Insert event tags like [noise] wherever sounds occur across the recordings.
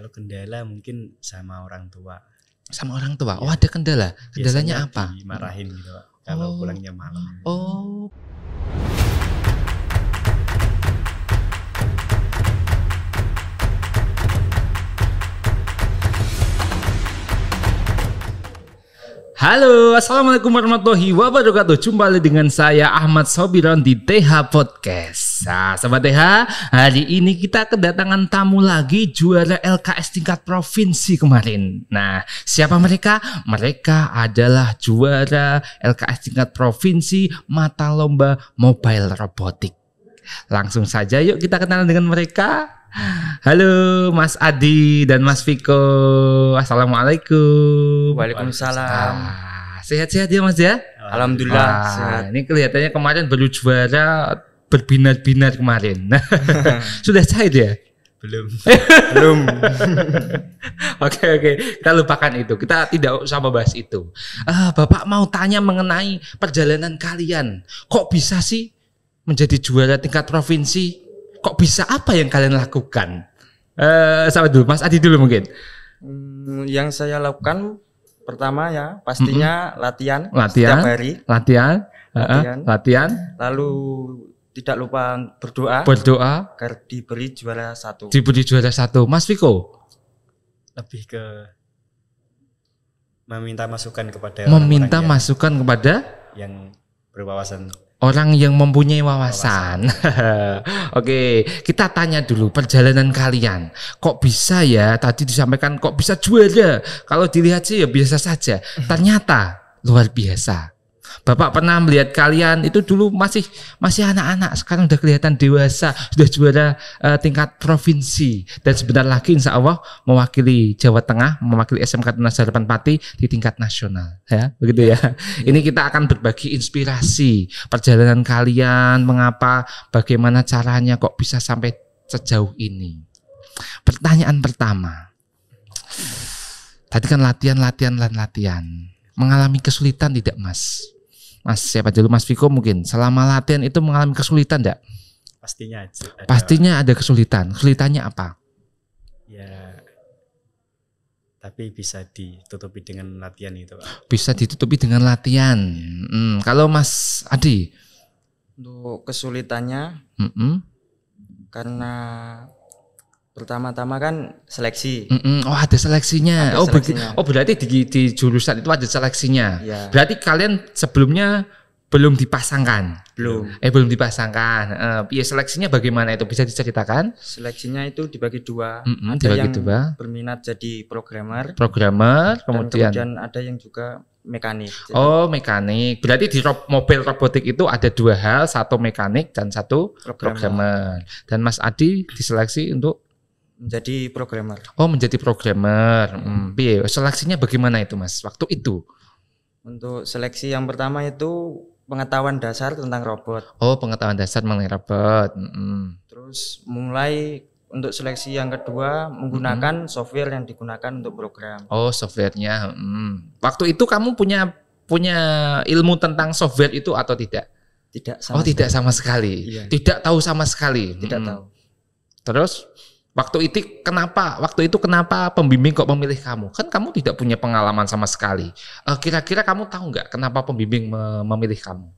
Kalau kendala mungkin sama orang tua. Sama orang tua. Ya. Oh, ada kendala. Kendalanya Biasanya apa? Dimarahin gitu, Pak. Kalau oh. pulangnya malam. Oh. Halo, Assalamualaikum warahmatullahi wabarakatuh. Jumpa lagi dengan saya Ahmad Sobiron di TH Podcast. Bisa, Sobat TH. Hari ini kita kedatangan tamu lagi juara LKS tingkat provinsi kemarin. Nah, siapa mereka? Mereka adalah juara LKS tingkat provinsi mata lomba mobile robotik. Langsung saja yuk kita kenalan dengan mereka. Halo Mas Adi dan Mas Viko. Assalamualaikum. Waalaikumsalam. Ah, sehat-sehat ya Mas ya? Alhamdulillah. Wah, Ini kelihatannya kemarin baru juara berbinar-binar kemarin. Nah, [laughs] sudah cair ya? Belum. [laughs] Belum. [laughs] Oke oke, kita lupakan itu. Kita tidak usah membahas itu. Uh, Bapak mau tanya mengenai perjalanan kalian. Kok bisa sih menjadi juara tingkat provinsi? Kok bisa apa yang kalian lakukan? Eh, sama dulu Mas Adi dulu mungkin. Hmm, yang saya lakukan pertama ya pastinya mm -hmm. latihan, latihan setiap hari. Latihan. Latihan. Uh -huh. latihan. Lalu tidak lupa berdoa. Berdoa. Agar diberi juara satu. Diberi juara satu. Mas Viko. Lebih ke meminta masukan kepada meminta orang masukan yang, kepada yang berwawasan orang yang mempunyai wawasan. wawasan. [laughs] Oke, kita tanya dulu perjalanan kalian. Kok bisa ya tadi disampaikan kok bisa juara? Kalau dilihat sih ya biasa saja. Ternyata luar biasa. Bapak pernah melihat kalian itu dulu masih masih anak-anak, sekarang sudah kelihatan dewasa, sudah juara uh, tingkat provinsi dan sebentar lagi insya Allah mewakili Jawa Tengah, mewakili SMK Tunas Harapan Pati di tingkat nasional, ya begitu ya. Iya. Ini kita akan berbagi inspirasi perjalanan kalian, mengapa, bagaimana caranya kok bisa sampai sejauh ini. Pertanyaan pertama, tadi kan latihan, latihan. latihan mengalami kesulitan tidak mas? Mas siapa dulu Mas Viko mungkin selama latihan itu mengalami kesulitan enggak? Pastinya ada. Pastinya ada kesulitan. Kesulitannya apa? Ya tapi bisa ditutupi dengan latihan itu Bisa ditutupi dengan latihan. Hmm, kalau Mas Adi untuk kesulitannya mm -mm. karena pertama-tama kan seleksi. Mm-mm. Oh ada seleksinya. Ada oh, seleksinya. Berarti, oh berarti di, di jurusan itu ada seleksinya. Yeah. Berarti kalian sebelumnya belum dipasangkan. Belum. Eh belum dipasangkan. Uh, ya seleksinya bagaimana itu bisa diceritakan? Seleksinya itu dibagi dua. Mm-mm, ada dibagi yang dua. berminat jadi programmer. Programmer. Kemudian. Dan kemudian ada yang juga mekanik. Jadi. Oh, mekanik. Berarti di ro mobil robotik itu ada dua hal, satu mekanik dan satu programmer. programmer. Dan Mas Adi diseleksi untuk menjadi programmer. Oh, menjadi programmer. Hmm. seleksinya bagaimana itu, Mas? Waktu itu. Untuk seleksi yang pertama itu pengetahuan dasar tentang robot. Oh, pengetahuan dasar mengenai robot. Hmm. Terus mulai untuk seleksi yang kedua menggunakan hmm. software yang digunakan untuk program. Oh, softwarenya. Hmm. Waktu itu kamu punya punya ilmu tentang software itu atau tidak? Tidak oh, sama. Oh, sekali. tidak sama sekali. Iya. Tidak tahu sama sekali. Tidak hmm. tahu. Terus Waktu itu kenapa? Waktu itu kenapa pembimbing kok memilih kamu? Kan kamu tidak punya pengalaman sama sekali. Eh, kira-kira kamu tahu nggak kenapa pembimbing memilih kamu?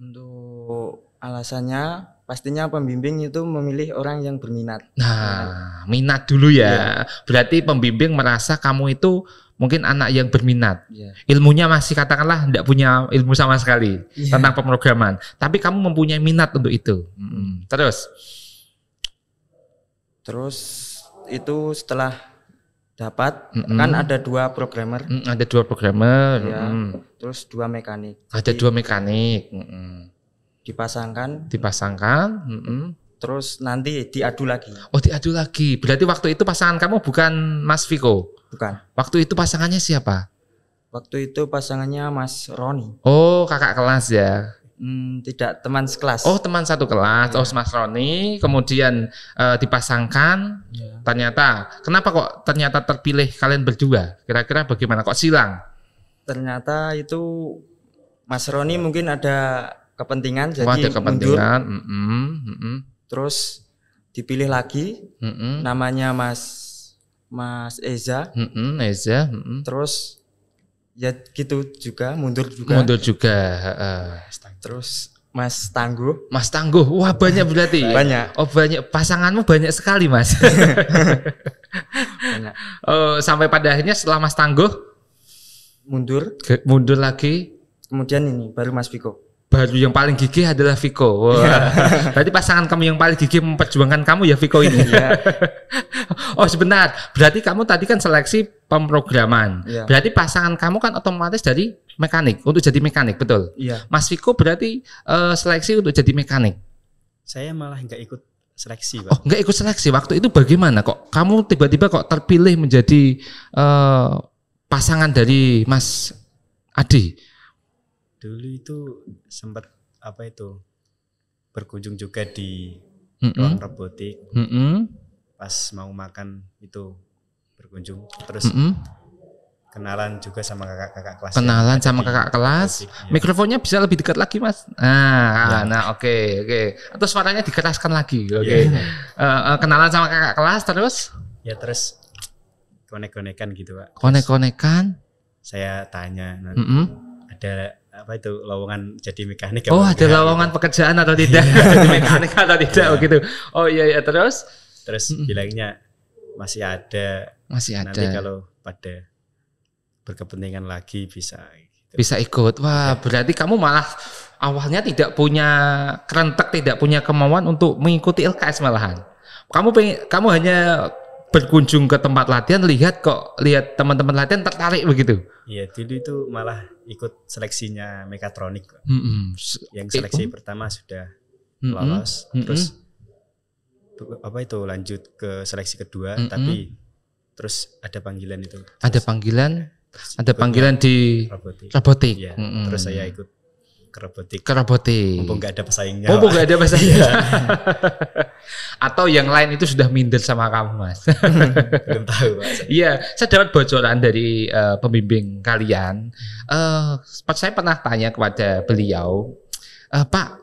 Untuk alasannya, pastinya pembimbing itu memilih orang yang berminat. Nah, iya. minat dulu ya. Yeah. Berarti pembimbing merasa kamu itu mungkin anak yang berminat. Yeah. Ilmunya masih katakanlah tidak punya ilmu sama sekali yeah. tentang pemrograman. Tapi kamu mempunyai minat untuk itu. Terus. Terus itu setelah dapat mm -hmm. kan ada dua programmer. Mm, ada dua programmer. Ya. Mm. Terus dua mekanik. Ada Jadi, dua mekanik. Mm -hmm. Dipasangkan. Dipasangkan. Mm -hmm. Terus nanti diadu lagi. Oh diadu lagi. Berarti waktu itu pasangan kamu bukan Mas Viko? Bukan. Waktu itu pasangannya siapa? Waktu itu pasangannya Mas Roni. Oh kakak kelas ya. Hmm, tidak teman sekelas. Oh, teman satu kelas. Ya. Oh, Mas Roni. Kemudian uh, dipasangkan. Ya. Ternyata, kenapa kok ternyata terpilih kalian berdua? Kira-kira bagaimana kok silang? Ternyata itu Mas Roni mungkin ada kepentingan, oh, jadi ada kepentingan. mundur. Mm -mm, mm -mm. Terus dipilih lagi. Mm -mm. Namanya Mas Mas Eza. Mm -mm, Eza. Mm -mm. Terus ya gitu juga mundur juga mundur juga uh. terus Mas Tangguh Mas Tangguh wah banyak berarti [laughs] banyak oh banyak pasanganmu banyak sekali Mas [laughs] banyak. Oh, sampai pada akhirnya setelah Mas Tangguh mundur Ke, mundur lagi kemudian ini baru Mas Viko baru yang paling gigih adalah Viko. Wow. Iya. [laughs] berarti pasangan kamu yang paling gigih memperjuangkan kamu ya Viko ini. Iya. [laughs] oh sebentar, berarti kamu tadi kan seleksi pemrograman. Iya. Berarti pasangan kamu kan otomatis dari mekanik untuk jadi mekanik betul. Yeah. Mas Viko berarti uh, seleksi untuk jadi mekanik. Saya malah nggak ikut seleksi, Pak. Oh nggak ikut seleksi. Waktu itu bagaimana kok kamu tiba-tiba kok terpilih menjadi uh, pasangan dari Mas Adi? dulu itu sempat apa itu berkunjung juga di mm -mm. ruang robotik mm -mm. pas mau makan itu berkunjung terus mm -mm. kenalan juga sama kakak-kakak kelas ya. kenalan sama kakak kelas robotik, ya. mikrofonnya bisa lebih dekat lagi mas nah ya. nah oke okay, oke okay. atau suaranya dikeraskan lagi iya. oke okay. [laughs] yeah. uh, eh, kenalan sama kakak kelas terus ya terus konek-konekan gitu pak konek-konekan saya tanya nanti mm -mm. ada apa itu lowongan jadi mekanik oh ada mekanik. lowongan pekerjaan atau [laughs] tidak iya. jadi mekanik atau tidak yeah. begitu oh iya iya terus terus mm -mm. bilangnya masih ada masih ada nanti kalau pada berkepentingan lagi bisa gitu. bisa ikut wah ya. berarti kamu malah awalnya tidak punya kerentak tidak punya kemauan untuk mengikuti LKS malahan kamu pengen, kamu hanya berkunjung ke tempat latihan lihat kok lihat teman-teman latihan tertarik begitu. Iya, dulu itu malah ikut seleksinya mekatronik. Mm -hmm. Yang seleksi eh, pertama sudah mm -hmm. lolos, mm -hmm. terus apa itu lanjut ke seleksi kedua, mm -hmm. tapi terus ada panggilan itu. Terus ada panggilan, ada panggilan di robotik. robotik. Ya, mm -hmm. Terus saya ikut kerabotik kerabotik Mumpung nggak ada pesaingnya. Mumpung nggak ada pesaingnya. Iya. [laughs] Atau yang lain itu sudah minder sama kamu, Mas. [laughs] Belum tahu, Mas. Iya, saya dapat bocoran dari uh, pembimbing kalian. Eh, uh, saya pernah tanya kepada beliau, uh, Pak,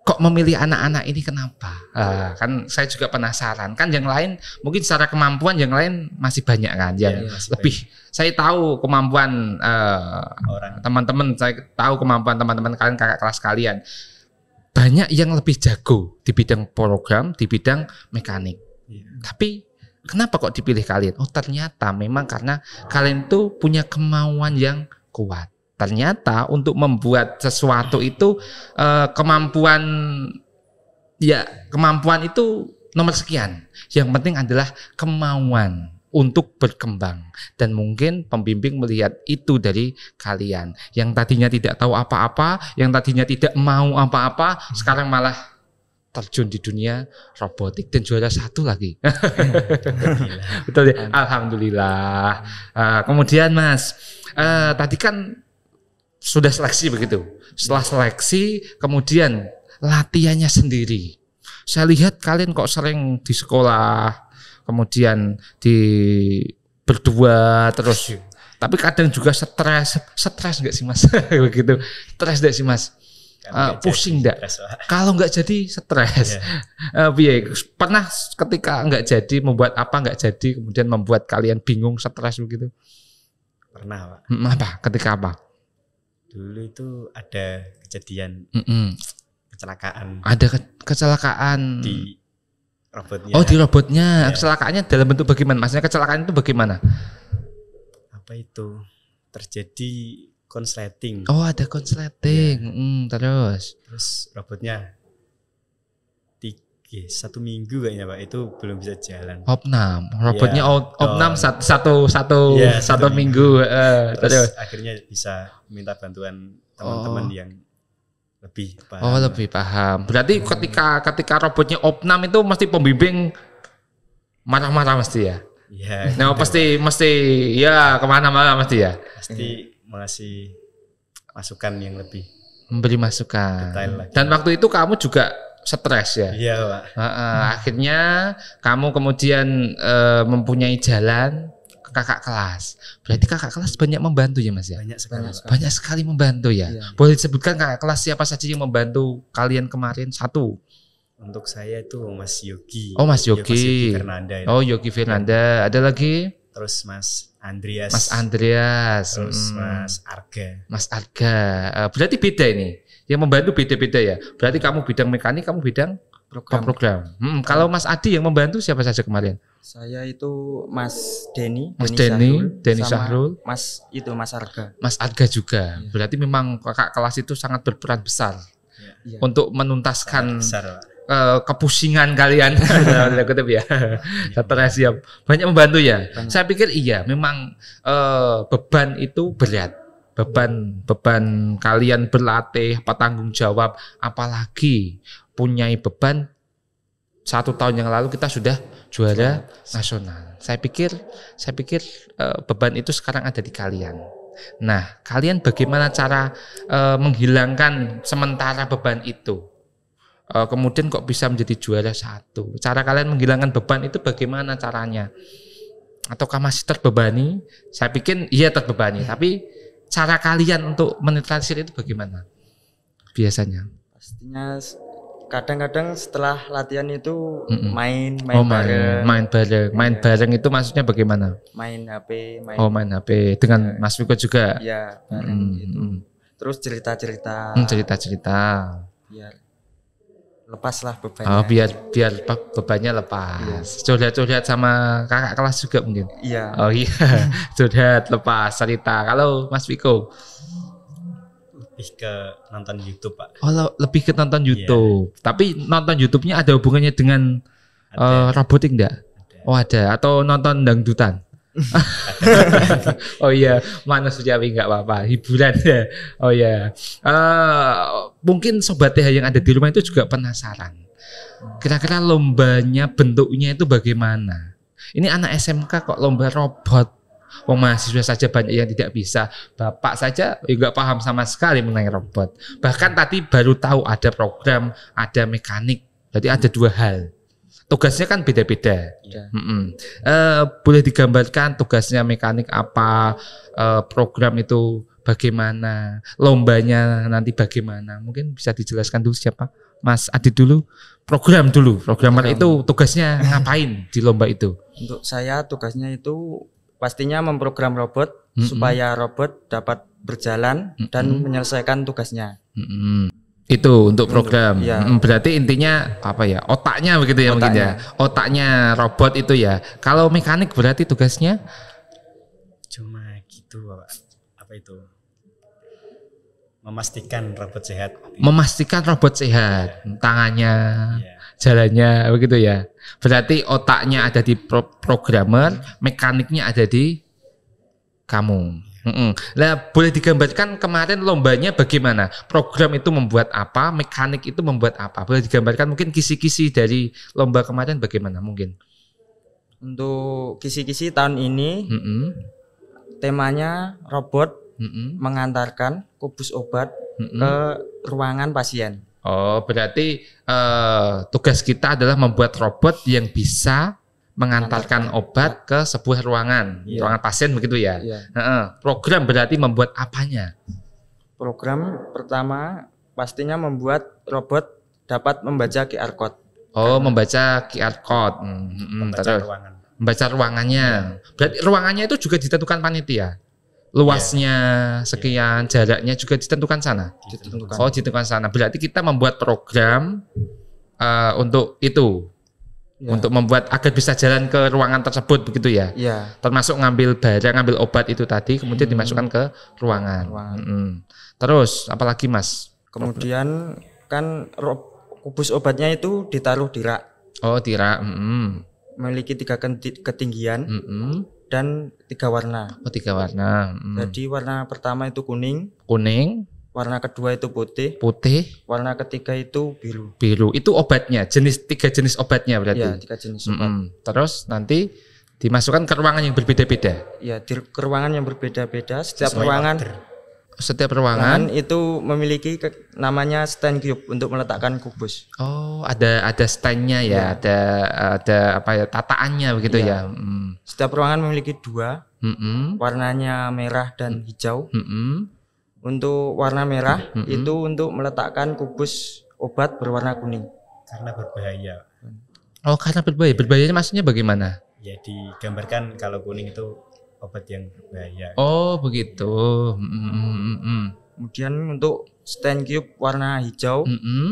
kok memilih anak-anak ini kenapa? Uh, kan saya juga penasaran. Kan yang lain mungkin secara kemampuan yang lain masih banyak kan yang ya, lebih. Banyak. Saya tahu kemampuan uh, teman-teman, saya tahu kemampuan teman-teman kalian kakak kelas kalian. Banyak yang lebih jago di bidang program, di bidang mekanik. Ya. Tapi kenapa kok dipilih kalian? Oh, ternyata memang karena kalian tuh punya kemauan yang kuat. Ternyata untuk membuat sesuatu itu eh, kemampuan ya kemampuan itu nomor sekian. Yang penting adalah kemauan untuk berkembang dan mungkin pembimbing melihat itu dari kalian yang tadinya tidak tahu apa-apa, yang tadinya tidak mau apa-apa, sekarang malah terjun di dunia robotik dan juara satu lagi. [laughs] Betul ya. Alhamdulillah. Uh, kemudian Mas, uh, tadi kan sudah seleksi begitu. Setelah seleksi, kemudian latihannya sendiri. Saya lihat kalian kok sering di sekolah, kemudian di berdua terus. Tapi kadang juga stres, stres nggak sih mas? [laughs] begitu, stres nggak sih mas? Uh, pusing enggak? Kalau nggak jadi stres. Iya. Eh, yeah. Uh, pernah ketika nggak jadi membuat apa nggak jadi kemudian membuat kalian bingung stres begitu? Pernah pak. Hmm, apa? Ketika apa? dulu itu ada kejadian mm -mm. kecelakaan ada ke kecelakaan di robotnya oh di robotnya ya. kecelakaannya dalam bentuk bagaimana maksudnya kecelakaan itu bagaimana apa itu terjadi konsleting oh ada konsleting ya. mm, terus terus robotnya satu minggu kayaknya pak itu belum bisa jalan. Opnam, iya, robotnya ya, opnam satu satu iya, satu, ya, satu minggu. minggu. Uh, Terus tadi. akhirnya bisa minta bantuan teman-teman oh. yang lebih paham. Oh lebih paham. Berarti hmm. ketika ketika robotnya opnam itu mesti pembimbing marah-marah mesti ya. Iya. Nah gitu. pasti mesti ya kemana mana mesti ya. Pasti hmm. mengasih masukan yang lebih. Memberi masukan. Dan waktu itu kamu juga stres ya. Iya, Pak. Uh, uh, hmm. Akhirnya kamu kemudian uh, mempunyai jalan ke kakak kelas. Berarti kakak kelas banyak membantu ya, Mas ya? Banyak sekali. Banyak sekali, banyak sekali membantu ya. Iya, iya. Boleh disebutkan kakak kelas siapa saja yang membantu kalian kemarin? Satu. Untuk saya itu Mas Yogi. Oh, Mas Yogi. Ya, Mas Yogi Fernanda. Oh, Yogi Fernanda. Ada lagi? Terus Mas Andreas. Mas Andreas. Terus hmm. Mas Arga. Mas Arga. Eh, berarti beda ini yang membantu beda-beda ya. Berarti iya. kamu bidang mekanik, kamu bidang program. program. Hmm, kalau Mas Adi yang membantu siapa saja kemarin? Saya itu Mas Denny, Mas Denny, Denny Syahrul, Mas itu Mas Arga. Mas Arga juga. Ya. Berarti memang kakak kelas itu sangat berperan besar ya. untuk menuntaskan besar, uh, kepusingan kalian. Iya. [laughs] kutip ya. Satunya siap. Banyak membantu ya. Banyak. Saya pikir iya, memang uh, beban itu berat beban beban kalian berlatih apa tanggung jawab apalagi punya beban satu tahun yang lalu kita sudah juara nasional saya pikir saya pikir eh, beban itu sekarang ada di kalian nah kalian bagaimana cara eh, menghilangkan sementara beban itu eh, kemudian kok bisa menjadi juara satu cara kalian menghilangkan beban itu bagaimana caranya ataukah masih terbebani? Saya pikir iya terbebani, tapi cara kalian untuk menetralisir itu bagaimana biasanya? Pastinya kadang-kadang setelah latihan itu mm -mm. main main, oh, main bareng main bareng iya. main yeah. bareng itu maksudnya bagaimana main HP main oh main HP dengan yeah. Mas Wiko juga ya yeah, bareng mm gitu terus cerita cerita hmm, cerita cerita biar lepaslah bebannya. Oh, biar biar bebannya lepas. Iya. Curhat-curhat sama kakak kelas juga mungkin. Iya. Oh iya, [laughs] curhat lepas cerita. Kalau Mas Viko lebih ke nonton YouTube, Pak. Oh, lebih ke nonton iya. YouTube. Yeah. Tapi nonton YouTube-nya ada hubungannya dengan ada. Uh, robotik enggak? Oh, ada. Atau nonton dangdutan? [laughs] oh iya, mana manusiawi nggak apa-apa, hiburan ya. Oh iya. Uh, mungkin sobat TH yang ada di rumah itu juga penasaran. Kira-kira lombanya bentuknya itu bagaimana? Ini anak SMK kok lomba robot. Oh, mahasiswa saja banyak yang tidak bisa. Bapak saja juga ya paham sama sekali mengenai robot. Bahkan tadi baru tahu ada program, ada mekanik. Jadi ada dua hal tugasnya kan beda-beda. Ya. Mm -hmm. e, boleh digambarkan tugasnya mekanik apa, e, program itu bagaimana, lombanya nanti bagaimana. Mungkin bisa dijelaskan dulu siapa? Mas Adi dulu, program dulu. Programmer program. itu tugasnya ngapain di lomba itu? Untuk saya tugasnya itu pastinya memprogram robot mm -hmm. supaya robot dapat berjalan mm -hmm. dan menyelesaikan tugasnya. Mm -hmm itu untuk program. Ya. Berarti intinya apa ya? Otaknya begitu ya otaknya. mungkin ya. Otaknya robot itu ya. Kalau mekanik berarti tugasnya cuma gitu, Apa itu? Memastikan robot sehat. Memastikan robot sehat, ya. tangannya, ya. jalannya begitu ya. Berarti otaknya ada di pro programmer, iya. mekaniknya ada di kamu mm hmm Nah, boleh digambarkan kemarin lombanya bagaimana? Program itu membuat apa? Mekanik itu membuat apa? Boleh digambarkan mungkin kisi-kisi dari lomba kemarin bagaimana mungkin? Untuk kisi-kisi tahun ini, mm hmm temanya robot mm hmm mengantarkan kubus obat mm hmm ke ruangan pasien. Oh, berarti uh, tugas kita adalah membuat robot yang bisa mengantarkan obat ke sebuah ruangan, yeah. ruangan pasien begitu ya. Yeah. Iya. uh Program berarti membuat apanya? Program pertama pastinya membuat robot dapat membaca QR code. Oh, Karena membaca QR code. Hmm, hmm, hmm, membaca terus. ruangan. Membaca ruangannya. Yeah. Berarti ruangannya itu juga ditentukan panitia. Luasnya yeah. sekian, yeah. jaraknya juga ditentukan sana. Ditentukan. Oh, ditentukan sana. Berarti kita membuat program uh, untuk itu ya. untuk membuat agar bisa jalan ke ruangan tersebut begitu ya. ya. Termasuk ngambil barang, ngambil obat itu tadi, kemudian hmm. dimasukkan ke ruangan. ruangan. Hmm. Terus apalagi mas? Kemudian kan kubus obatnya itu ditaruh di rak. Oh di rak. Hmm. Memiliki tiga ketinggian hmm. dan tiga warna. Oh tiga warna. Hmm. Jadi warna pertama itu kuning. Kuning. Warna kedua itu putih. Putih. Warna ketiga itu biru. Biru. Itu obatnya, jenis tiga jenis obatnya berarti. ya, tiga jenis obat. Mm -hmm. Terus nanti dimasukkan ke ruangan yang berbeda-beda. ya, di ke ruangan yang berbeda-beda. Setiap Sesuai ruangan order. setiap ruangan, itu memiliki ke, namanya stand cube untuk meletakkan kubus. Oh, ada ada standnya ya, ya. ada ada apa ya tataannya begitu ya. ya. Mm. Setiap ruangan memiliki dua. Mm -hmm. Warnanya merah dan hijau. Mm -hmm untuk warna merah mm -hmm. itu untuk meletakkan kubus obat berwarna kuning. Karena berbahaya. Oh, karena berbahaya. Berbahayanya maksudnya bagaimana? Ya digambarkan kalau kuning itu obat yang berbahaya. Oh, begitu. Mm -hmm. Kemudian untuk stand cube warna hijau mm -hmm.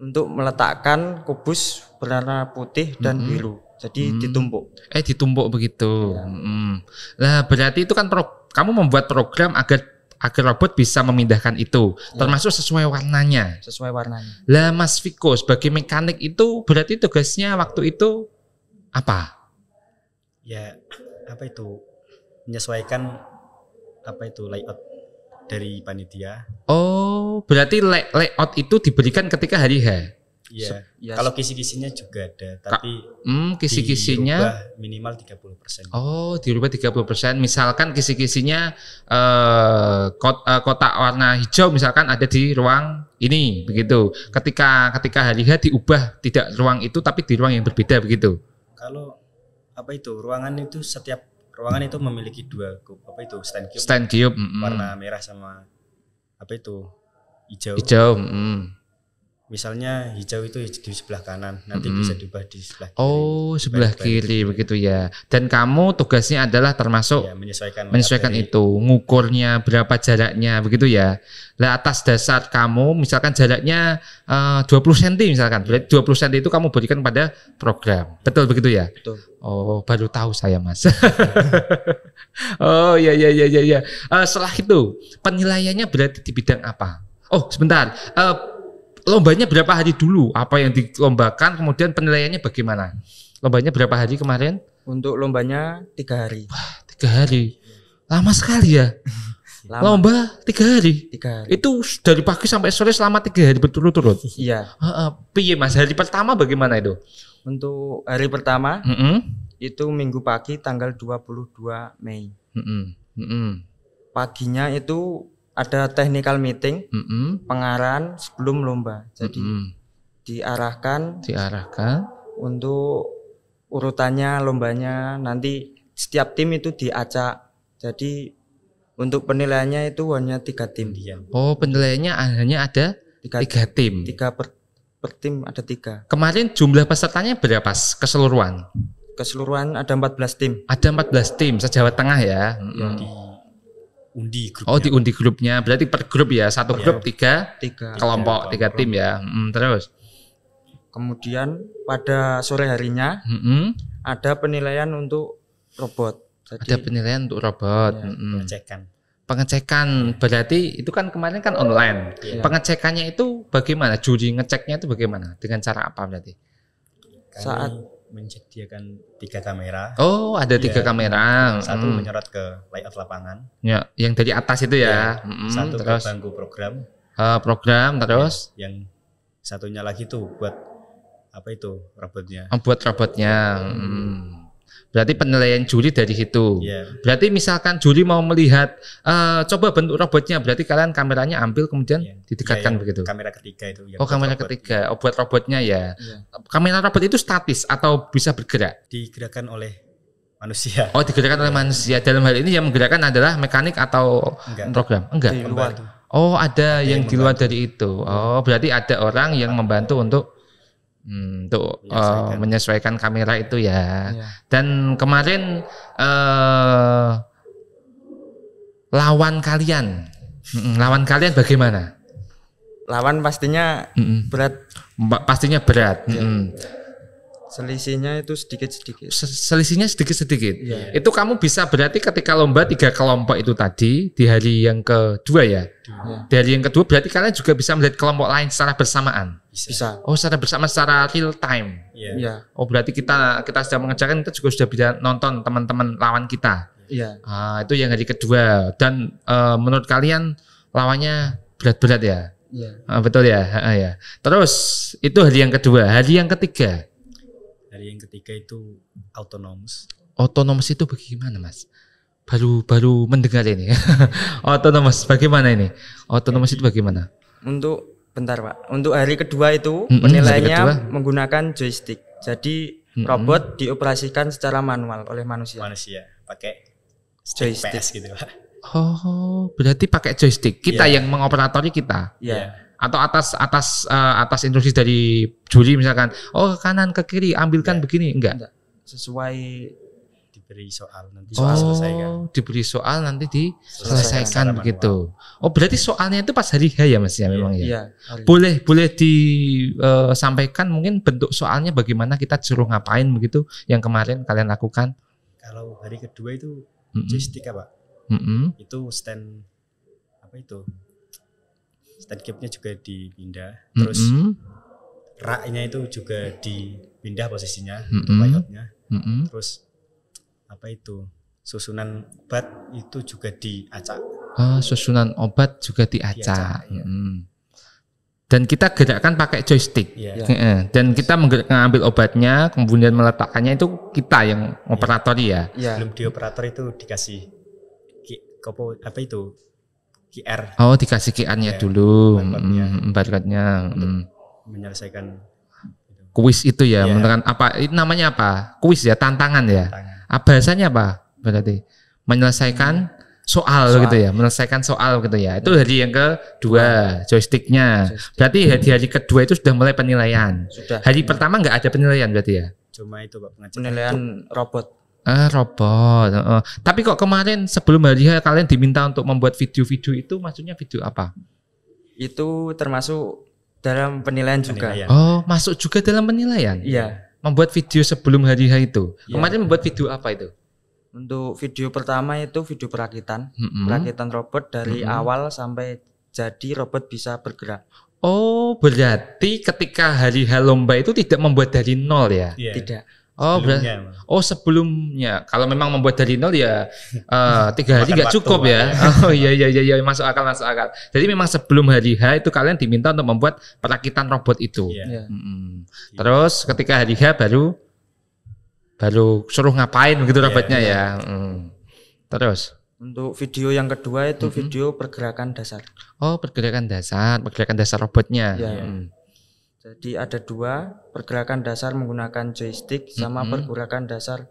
untuk meletakkan kubus berwarna putih dan mm -hmm. biru jadi hmm. ditumpuk. Eh ditumpuk begitu. Ya. Hmm. Nah berarti itu kan pro, kamu membuat program agar agar robot bisa memindahkan itu ya. termasuk sesuai warnanya sesuai warnanya lah Mas Viko sebagai mekanik itu berarti tugasnya waktu itu apa ya apa itu menyesuaikan apa itu layout dari panitia oh berarti layout itu diberikan ketika hari H Iya. Ya. Kalau kisi-kisinya juga ada, tapi hmm, kisi-kisinya minimal 30%. Oh, dirubah 30%. Misalkan kisi-kisinya eh uh, kotak warna hijau misalkan ada di ruang ini begitu. Ketika ketika hari H diubah tidak ruang itu tapi di ruang yang berbeda begitu. Kalau apa itu? Ruangan itu setiap ruangan itu memiliki dua apa itu? Stand cube. Stand cube. Warna mm -hmm. merah sama apa itu? hijau. Hijau. Mm -hmm misalnya hijau itu di sebelah kanan nanti mm -hmm. bisa diubah di sebelah oh, kiri. Oh, sebelah kiri begitu ya. Dan kamu tugasnya adalah termasuk ya, menyesuaikan menyesuaikan itu, ngukurnya berapa jaraknya begitu ya. Lah atas dasar kamu misalkan jaraknya uh, 20 cm misalkan. Iya. Berarti 20 cm itu kamu berikan pada program. Betul begitu ya? Betul. Oh, baru tahu saya, Mas. [laughs] oh, ya ya ya ya ya. Uh, setelah itu, penilaiannya berarti di bidang apa? Oh, sebentar. Uh, lombanya berapa hari dulu? Apa yang dilombakan? Kemudian penilaiannya bagaimana? Lombanya berapa hari kemarin? Untuk lombanya tiga hari. Wah, tiga hari. Lama sekali ya. [laughs] Lama. Lomba tiga hari. tiga hari. Itu dari pagi sampai sore selama tiga hari berturut-turut. Iya. Piye mas hari pertama bagaimana itu? Untuk hari pertama mm -hmm. itu minggu pagi tanggal 22 Mei. Mm -hmm. Mm -hmm. Paginya itu ada technical meeting, mm -hmm. pengarahan sebelum lomba. Jadi mm -hmm. diarahkan, diarahkan untuk urutannya lombanya nanti setiap tim itu diacak. Jadi untuk penilaiannya itu hanya tiga tim dia. Oh penilaiannya hanya ada tiga, tiga tim. Tiga per, per tim ada tiga. Kemarin jumlah pesertanya berapa keseluruhan? Keseluruhan ada 14 tim. Ada 14 tim sejawa Tengah ya. Hmm. Di undi grupnya. Oh di undi grupnya, berarti per grup ya satu iya. grup ya, tiga, tiga kelompok tiga, tiga tim ya. Hmm, terus kemudian pada sore harinya mm -hmm. ada penilaian untuk robot. Jadi, ada penilaian untuk robot. Ya, -hmm. Pengecekan. Pengecekan iya. berarti itu kan kemarin kan online. Ya. Pengecekannya itu bagaimana? Juri ngeceknya itu bagaimana? Dengan cara apa berarti? Saat menyediakan tiga kamera. Oh, ada iya. tiga yeah. kamera. Satu mm. menyorot ke layout lapangan. Ya, yang dari atas itu ya. Mm hmm, satu terus. ke bangku program. Uh, program terus. Ya, yang satunya lagi tuh buat apa itu robotnya? Oh, buat robotnya. Mm. Berarti penilaian juri dari situ. Yeah. Berarti misalkan juri mau melihat uh, coba bentuk robotnya, berarti kalian kameranya ambil kemudian yeah. didekatkan yeah, iya. begitu. Kamera ketiga itu. oh kamera robot. ketiga, oh buat robotnya ya. Yeah. Kamera robot itu statis atau bisa bergerak? Digerakkan oleh manusia. Oh digerakkan oleh manusia. Dalam hal ini yang menggerakkan adalah mekanik atau Enggak. program? Enggak. Di luar. Oh ada, ada yang, yang di luar dari itu. Oh berarti ada orang yang membantu untuk Hmm, untuk menyesuaikan. Uh, menyesuaikan kamera itu ya. Yeah. Dan kemarin uh, lawan kalian, lawan kalian bagaimana? Lawan pastinya mm -mm. berat. Pastinya berat. Yeah. Mm -mm. Selisihnya itu sedikit-sedikit. Selisihnya sedikit-sedikit. Yeah. Itu kamu bisa berarti ketika lomba tiga kelompok itu tadi di hari yang kedua ya. Yeah. Di hari yang kedua berarti kalian juga bisa melihat kelompok lain secara bersamaan. Bisa. Oh, secara bersama secara real time. Iya. Yeah. Yeah. Oh, berarti kita kita sudah mengerjakan kita juga sudah bisa nonton teman-teman lawan kita. Iya. Yeah. Ah, itu yang hari kedua dan uh, menurut kalian lawannya berat-berat ya? Yeah. Ah, betul ya? Ah, ya. Terus itu hari yang kedua, hari yang ketiga dari yang ketiga itu autonomous. Autonomous itu bagaimana, Mas? Baru baru mendengar ini. [laughs] autonomous bagaimana ini? Autonomous itu bagaimana? Untuk bentar, Pak. Untuk hari kedua itu mm -hmm, penilaiannya kedua. menggunakan joystick. Jadi mm -hmm. robot dioperasikan secara manual oleh manusia. Manusia pakai joystick gitu, Pak. Oh, berarti pakai joystick. Kita yeah. yang mengoperatori kita. Iya. yeah atau atas atas uh, atas instruksi dari juri misalkan oh ke kanan ke kiri ambilkan enggak, begini enggak. enggak sesuai diberi soal nanti soal oh, selesaikan diberi soal nanti diselesaikan begitu manual. oh berarti soalnya itu pas hari H ya mas ya iya, memang ya, ya. boleh boleh disampaikan eh, mungkin bentuk soalnya bagaimana kita suruh ngapain begitu yang kemarin kalian lakukan kalau hari kedua itu mm -hmm. joystick apa mm -hmm. itu stand apa itu stand juga dipindah terus mm -hmm. raknya itu juga dipindah posisinya mm -hmm. untuk layoutnya mm -hmm. terus apa itu susunan obat itu juga diacak oh, susunan obat juga diacak, di ya. hmm. dan kita gerakkan pakai joystick ya. Yeah. Iya. dan kita mengambil obatnya kemudian meletakkannya itu kita yang iya. operator ya, ya. Yeah. belum di operator itu dikasih apa itu QR. Oh, dikasih QR-nya iya, dulu, barcode-nya, mm, mm barcode-nya. Mm. menyelesaikan kuis itu ya, yeah. menekan apa itu namanya apa? Kuis ya, tantangan ya. Tantangan. Ah, bahasanya apa? Berarti menyelesaikan soal, soal gitu ya, menyelesaikan soal gitu ya. Itu iya. hari yang kedua joysticknya. Joystick. Berarti hari hari kedua itu sudah mulai penilaian. Sudah. Hari pertama nggak ada penilaian berarti ya? Cuma itu Pak penilaian robot. Ah, robot. Uh, tapi kok kemarin sebelum hari H kalian diminta untuk membuat video-video itu maksudnya video apa? Itu termasuk dalam penilaian, juga. Penilaian. Oh, masuk juga dalam penilaian? Iya. Membuat video sebelum hari H itu. Ya. Kemarin membuat video apa itu? Untuk video pertama itu video perakitan. Mm -hmm. Perakitan robot dari mm -hmm. awal sampai jadi robot bisa bergerak. Oh, berarti ketika hari H lomba itu tidak membuat dari nol ya? Yeah. Tidak Oh, berarti. Oh, sebelumnya. Kalau memang membuat dari nol ya uh, [laughs] tiga hari nggak cukup ya. [laughs] oh iya, iya iya iya masuk akal masuk akal. Jadi memang sebelum hari H itu kalian diminta untuk membuat perakitan robot itu. Yeah. Hmm. Yeah. Terus ketika hari H baru baru suruh ngapain begitu yeah, robotnya yeah. ya. Mm. Terus untuk video yang kedua itu mm -hmm. video pergerakan dasar. Oh, pergerakan dasar, pergerakan dasar robotnya. Yeah. Mm. Jadi ada dua pergerakan dasar menggunakan joystick sama mm -hmm. pergerakan dasar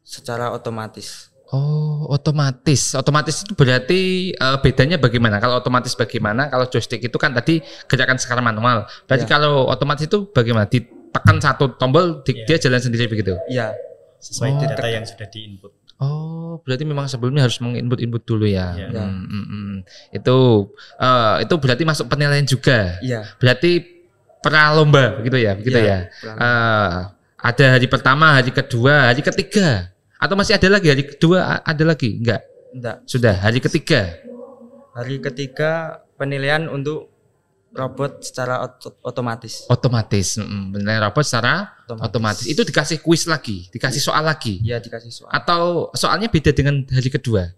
secara otomatis. Oh, otomatis. Otomatis itu berarti uh, bedanya bagaimana? Kalau otomatis bagaimana? Kalau joystick itu kan tadi gerakan secara manual. Berarti yeah. kalau otomatis itu bagaimana? Ditekan satu tombol, di, yeah. dia jalan sendiri begitu? Iya. Sesuai oh, data yang sudah diinput. Oh, berarti memang sebelumnya harus menginput-input dulu ya. Yeah. Hmm, hmm, hmm. Itu uh, itu berarti masuk penilaian juga. Iya. Berarti pralomba gitu ya, gitu iya, ya. ya. Uh, ada hari pertama, hari kedua, hari ketiga, atau masih ada lagi hari kedua ada lagi? Enggak. Enggak. Sudah hari ketiga. Hari ketiga penilaian untuk robot secara ot otomatis. Otomatis, Benar robot secara otomatis. otomatis. Itu dikasih kuis lagi, dikasih soal lagi. Iya, dikasih soal. Atau soalnya beda dengan hari kedua.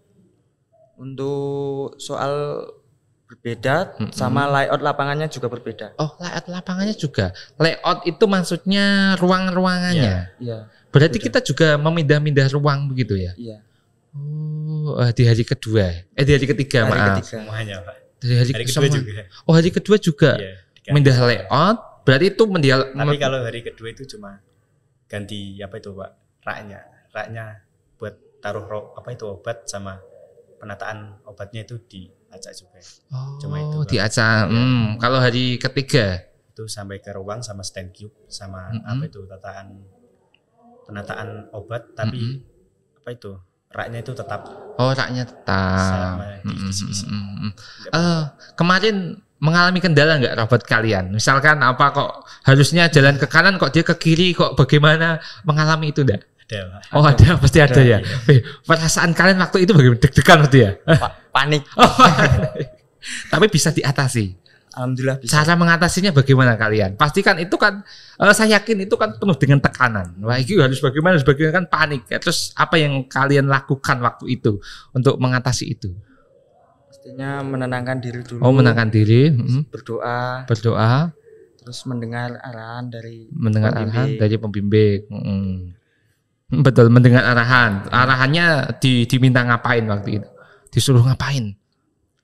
Untuk soal berbeda mm -hmm. sama layout lapangannya juga berbeda. Oh, layout lapangannya juga. Layout itu maksudnya ruang-ruangannya. Iya. Yeah, yeah, Berarti betul. kita juga memindah-mindah ruang begitu ya? Iya. Yeah. Oh, eh, di hari kedua. Ya? Eh di hari ketiga, hari maaf. Ketiga. Semuanya, Pak. Dari hari, hari kedua sama. juga. Oh, hari kedua juga. Yeah, mindah layout. Berarti itu mendial Tapi kalau hari kedua itu cuma ganti apa itu, Pak? Raknya. Raknya buat taruh apa itu obat sama penataan obatnya itu di acak juga. Oh, Cuma itu. Oh, di iya. Hmm, kalau hari ketiga itu sampai ke ruang sama stand cube sama mm -hmm. apa itu tataan penataan obat tapi mm -hmm. apa itu raknya itu tetap oh raknya tetap sama di Mm -hmm. uh, kemarin mengalami kendala nggak robot kalian? Misalkan apa kok harusnya jalan ke kanan kok dia ke kiri kok bagaimana mengalami itu enggak? Ada. Oh ada, pasti ada, ada ya. Iya. Perasaan kalian waktu itu bagaimana deg-degan waktu ya? panik. Oh, Tapi bisa diatasi. Alhamdulillah bisa. Cara mengatasinya bagaimana kalian? Pastikan itu kan eh, saya yakin itu kan penuh dengan tekanan. Wah, itu harus bagaimana? Harus bagaimana kan panik. Ya. Terus apa yang kalian lakukan waktu itu untuk mengatasi itu? Pastinya menenangkan diri dulu. Oh, menenangkan diri. Mm-hmm. Berdoa. Berdoa. Terus mendengar arahan dari mendengar pembimbing. arahan dari pembimbing. Hmm. Betul, mendengar arahan. Arahannya di, diminta ngapain waktu itu? Disuruh ngapain?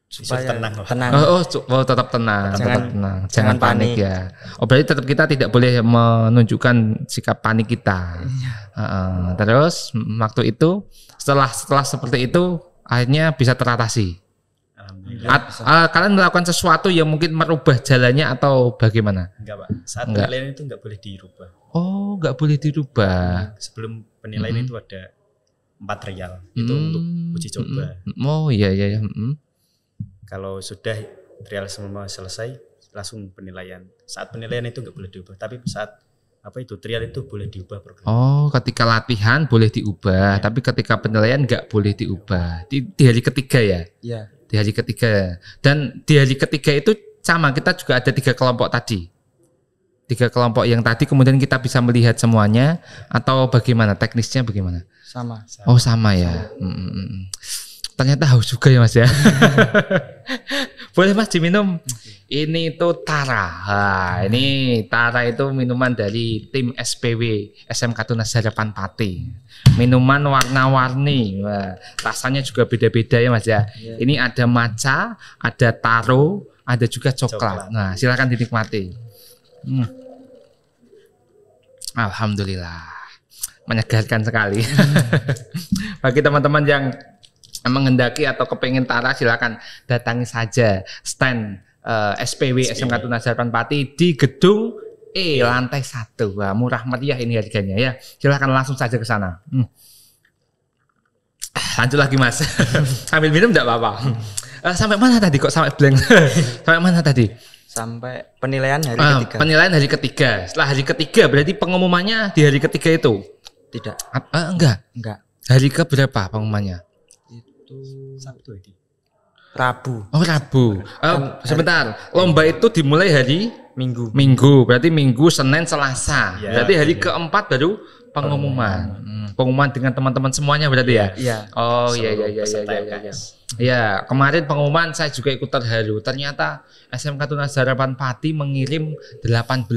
Supaya tenang. tenang. Oh, oh, oh tetap tenang, jangan, tetap tenang. Jangan, jangan panik. panik ya. Oh, berarti tetap kita tidak boleh menunjukkan sikap panik kita. Iya. Uh, terus waktu itu setelah setelah seperti itu akhirnya bisa teratasi. At, uh, kalian melakukan sesuatu yang mungkin merubah jalannya atau bagaimana? Enggak, Pak. Saat enggak. kalian itu enggak boleh dirubah. Oh, enggak boleh dirubah. Sebelum penilaian mm -hmm. itu ada empat real itu mm -hmm. untuk uji coba. Mm -hmm. Oh iya iya. Mm -hmm. Kalau sudah trial semua selesai langsung penilaian. Saat penilaian itu nggak boleh diubah, tapi saat apa itu trial itu boleh diubah program. Oh, ketika latihan boleh diubah, ya. tapi ketika penilaian nggak boleh diubah. Di, di hari ketiga ya? Iya. Di hari ketiga. Dan di hari ketiga itu sama kita juga ada tiga kelompok tadi tiga kelompok yang tadi kemudian kita bisa melihat semuanya atau bagaimana teknisnya bagaimana sama, sama. oh sama ya sama. Hmm, hmm, hmm. ternyata haus juga ya mas ya [laughs] boleh mas diminum ini itu Tara ha, nah, ini Tara itu minuman dari tim SPW SMK Tunas Harapan Pati minuman warna-warni rasanya juga beda-beda ya mas ya iya. ini ada maca ada taro ada juga coklat, coklat. nah silakan dinikmati hmm. Alhamdulillah, menyegarkan sekali. [laughs] Bagi teman-teman yang mengendaki atau kepengen tara silakan datangi saja stand uh, eh, SPW, SMK Tunas Harapan Pati di gedung e, e lantai satu. Wah, murah meriah ini harganya ya. Silakan langsung saja ke sana. Hmm. Lanjut lagi mas, [laughs] sambil minum tidak apa-apa. Hmm. Eh, sampai mana tadi kok sampai blank? [laughs] sampai mana tadi? sampai penilaian hari ah, ketiga. Penilaian hari ketiga. Setelah hari ketiga berarti pengumumannya di hari ketiga itu? Tidak. Apa ah, ah, enggak? Enggak. Hari ke berapa pengumumannya? Itu Sabtu ya, itu. Rabu. Oh, Rabu. Kan oh, sebentar. Lomba itu dimulai hari Minggu. Minggu. Berarti Minggu, Senin, Selasa. Ya, berarti hari ya. keempat baru pengumuman. Hmm, pengumuman dengan teman-teman semuanya berarti ya? Iya. Oh iya iya iya iya iya. ya, kemarin pengumuman saya juga ikut terharu. Ternyata SMK Tunas Harapan Pati mengirim 18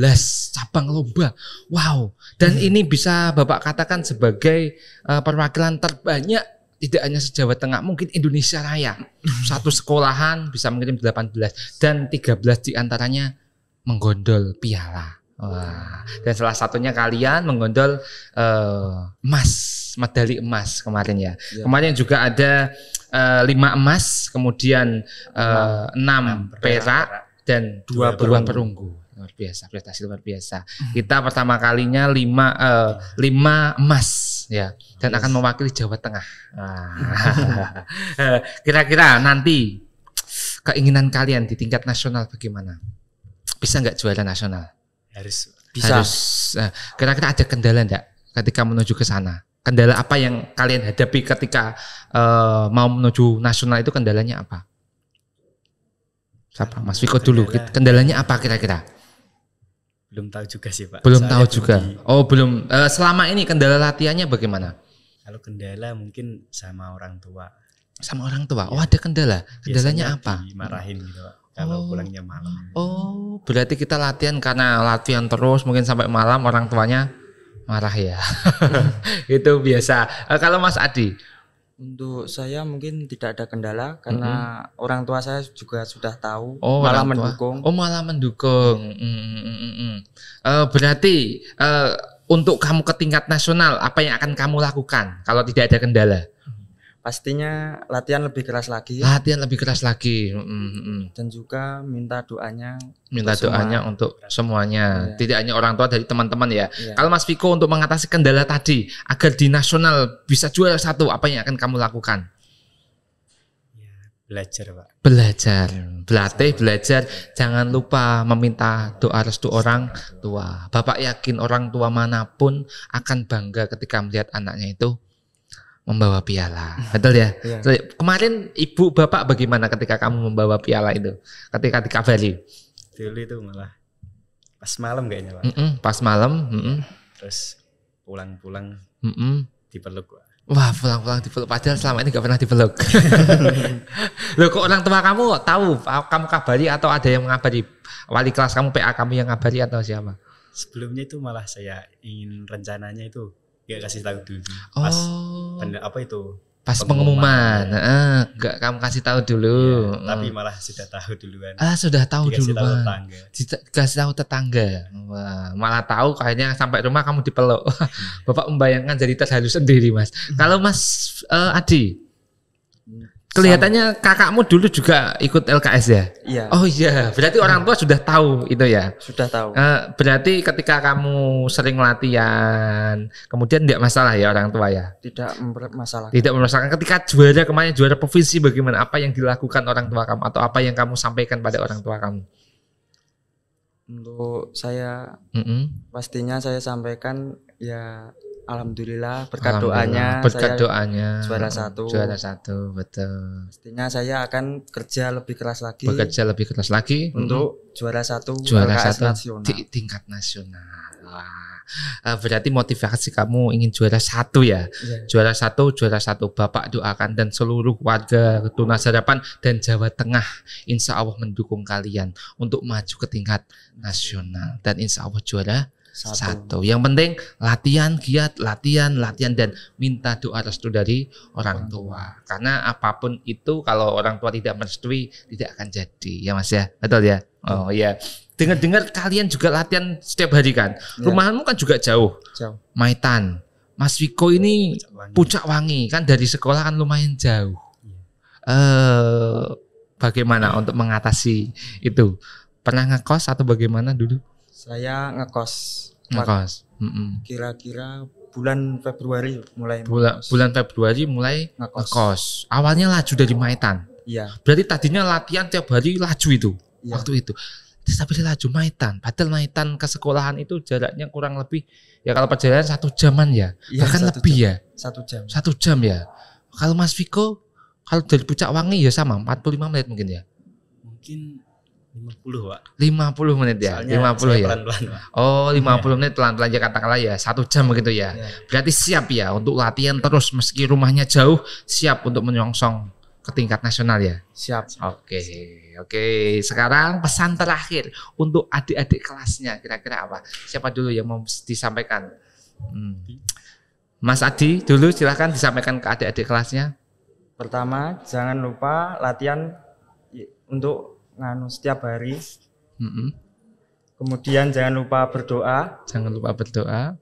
cabang lomba. Wow. Dan hmm. ini bisa Bapak katakan sebagai uh, perwakilan terbanyak tidak hanya se-Jawa Tengah, mungkin Indonesia Raya. [laughs] Satu sekolahan bisa mengirim 18 dan 13 diantaranya menggondol piala. Wah, dan salah satunya kalian menggondol uh, emas, medali emas kemarin ya. ya. Kemarin juga ada uh, lima emas, kemudian uh, enam, enam perak, perak dan dua, dua perunggu. perunggu. Luar biasa, prestasi luar biasa. Hmm. Kita pertama kalinya lima uh, lima emas ya, dan yes. akan mewakili Jawa Tengah. [laughs] Kira-kira nanti keinginan kalian di tingkat nasional bagaimana? Bisa nggak juara nasional? harus bisa. Harus, nah, kira-kira ada kendala enggak ketika menuju ke sana? Kendala apa yang kalian hadapi ketika uh, mau menuju nasional itu kendalanya apa? Siapa? Mas Wiko dulu. Kendalanya apa kira-kira? Belum tahu juga sih Pak. Belum Soalnya tahu juga. Di... Oh belum. Uh, selama ini kendala latihannya bagaimana? Kalau kendala mungkin sama orang tua sama orang tua. Ya. Oh, iya. ada kendala. Kendalanya Biasanya apa? Marahin gitu, Pak. Kalau oh. pulangnya malam. Oh, berarti kita latihan karena latihan terus mungkin sampai malam orang tuanya marah ya. [laughs] [laughs] Itu biasa. Eh, kalau Mas Adi, untuk saya mungkin tidak ada kendala karena mm-hmm. orang tua saya juga sudah tahu oh, malah mendukung. Oh malah mendukung. Mm-hmm. Uh, berarti uh, untuk kamu ke tingkat nasional apa yang akan kamu lakukan kalau tidak ada kendala? pastinya latihan lebih keras lagi. Latihan lebih keras lagi. Mm-hmm. Dan juga minta doanya. Minta untuk doanya semua. untuk semuanya. Ya. Tidak hanya orang tua dari teman-teman ya. ya. Kalau Mas Viko untuk mengatasi kendala tadi agar di nasional bisa juara satu, apa yang akan kamu lakukan? Ya, belajar pak belajar berlatih belajar jangan lupa meminta doa restu orang tua bapak yakin orang tua manapun akan bangga ketika melihat anaknya itu membawa piala. [laughs] Betul ya? Iya. Kemarin ibu bapak bagaimana ketika kamu membawa piala itu? Ketika dikabari? Dulu itu malah pas malam kayaknya pak. Mm -mm, pas malam. Mm -mm. Terus pulang-pulang mm -mm. dipeluk Wah pulang-pulang dipeluk padahal selama ini gak pernah dipeluk. [laughs] Loh kok orang tua kamu tahu kamu kabari atau ada yang mengabari? Wali kelas kamu PA kamu yang ngabari atau siapa? Sebelumnya itu malah saya ingin rencananya itu dia kasih tahu dulu pas oh. apa itu pas pengumuman, pengumuman. Iya. kamu kasih tahu dulu ya, tapi malah sudah tahu duluan ah sudah tahu dikasih duluan tahu tetangga dikasih tahu tetangga Wah, malah tahu kayaknya sampai rumah kamu dipeluk iya. [laughs] bapak membayangkan jadi terharu sendiri mas hmm. kalau mas uh, Adi Kelihatannya kakakmu dulu juga ikut LKS ya? Iya. Oh iya, berarti orang tua sudah tahu itu ya? Sudah tahu. Eh, berarti ketika kamu sering latihan, kemudian tidak masalah ya orang tua ya? Tidak masalah. Tidak masalah. Ketika juara kemarin juara provinsi bagaimana? Apa yang dilakukan orang tua kamu atau apa yang kamu sampaikan pada orang tua kamu? Untuk saya, mm -hmm. pastinya saya sampaikan ya Alhamdulillah berkat Alhamdulillah, doanya berkat doanya juara satu juara satu betul pastinya saya akan kerja lebih keras lagi bekerja lebih keras lagi untuk hmm. juara satu juara LKS satu nasional. di tingkat nasional Wah. Eh, berarti motivasi kamu ingin juara satu ya yeah. juara satu juara satu bapak doakan dan seluruh warga Tunas Harapan dan Jawa Tengah insya Allah mendukung kalian untuk maju ke tingkat nasional dan insya Allah juara satu. satu. Yang penting latihan giat, latihan, latihan dan minta doa restu dari orang tua. Karena apapun itu kalau orang tua tidak merestui tidak akan jadi, ya Mas ya. Betul ya? Oh iya. Dengar-dengar kalian juga latihan setiap hari kan. Ya. Rumahmu kan juga jauh. Jauh. Maitan. Mas Wiko ini Pucak Wangi kan dari sekolah kan lumayan jauh. Iya. Eh ya. uh, bagaimana untuk mengatasi itu? Pernah ngekos atau bagaimana dulu? Saya ngekos. Ngekos. mm Kira-kira bulan Februari mulai Bula, bulan Februari mulai ngekos. ngekos. Awalnya laju dari Maitan. Iya. Berarti tadinya latihan tiap hari laju itu. Ya. Waktu itu. tapi laju Maitan. Padahal Maitan ke sekolahan itu jaraknya kurang lebih ya kalau perjalanan satu jaman ya. Iya, Bahkan lebih jam. ya. Satu jam. Satu jam ya. Kalau Mas Viko kalau dari Pucak Wangi ya sama 45 menit mungkin ya. Mungkin 50 Pak. 50 menit ya. Soalnya 50 ya. Pelan-pelan, Pak. Oh, 50 ya. menit pelan-pelan ya katakanlah ya, satu jam begitu ya. ya. Berarti siap ya untuk latihan terus meski rumahnya jauh, siap untuk menyongsong ke tingkat nasional ya. Siap. Oke. Oke, sekarang pesan terakhir untuk adik-adik kelasnya kira-kira apa? Siapa dulu yang mau disampaikan? Hmm. Mas Adi dulu silahkan disampaikan ke adik-adik kelasnya. Pertama, jangan lupa latihan untuk nganu setiap hari. Mm -hmm. Kemudian jangan lupa berdoa. Jangan lupa berdoa.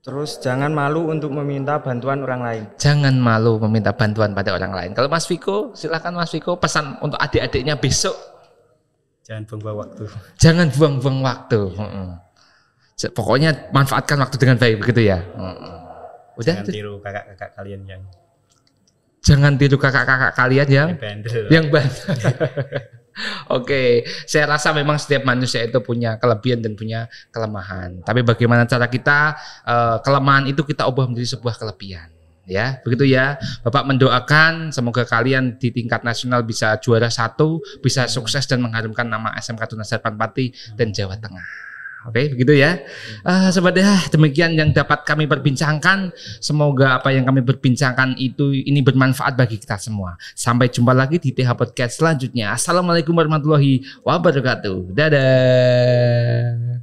Terus jangan malu untuk meminta bantuan orang lain. Jangan malu meminta bantuan pada orang lain. Kalau Mas Viko, silakan Mas Viko pesan untuk adik-adiknya besok. Jangan buang-buang waktu. Jangan buang-buang waktu. Ya. Pokoknya manfaatkan waktu dengan baik begitu ya. Udah. Jangan tiru kakak-kakak kalian yang jangan tiru kakak-kakak kalian ya. yang bandel. yang bandel. [laughs] Oke, okay. saya rasa memang setiap manusia itu punya kelebihan dan punya kelemahan. Tapi bagaimana cara kita uh, kelemahan itu kita ubah menjadi sebuah kelebihan, ya begitu ya. Bapak mendoakan semoga kalian di tingkat nasional bisa juara satu, bisa sukses dan mengharumkan nama SMK Tunas Serpan Pati dan Jawa Tengah. Oke, okay, begitu ya. Uh, Sobat ya, demikian yang dapat kami perbincangkan. Semoga apa yang kami perbincangkan itu ini bermanfaat bagi kita semua. Sampai jumpa lagi di TH Podcast selanjutnya. Assalamualaikum warahmatullahi wabarakatuh. Dadah.